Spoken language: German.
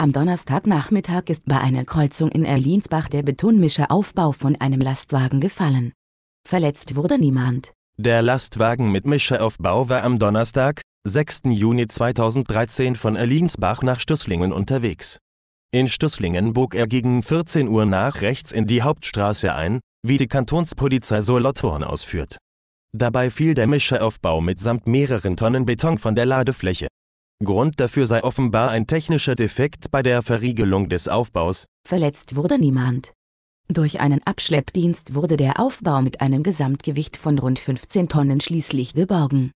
Am Donnerstagnachmittag ist bei einer Kreuzung in Erlinsbach der Betonmischeraufbau von einem Lastwagen gefallen. Verletzt wurde niemand. Der Lastwagen mit Mischeraufbau war am Donnerstag, 6. Juni 2013 von Erlinsbach nach Stüsslingen unterwegs. In Stüsslingen bog er gegen 14 Uhr nach rechts in die Hauptstraße ein, wie die Kantonspolizei Solothurn ausführt. Dabei fiel der Mischeraufbau mitsamt mehreren Tonnen Beton von der Ladefläche. Grund dafür sei offenbar ein technischer Defekt bei der Verriegelung des Aufbaus. Verletzt wurde niemand. Durch einen Abschleppdienst wurde der Aufbau mit einem Gesamtgewicht von rund 15 Tonnen schließlich geborgen.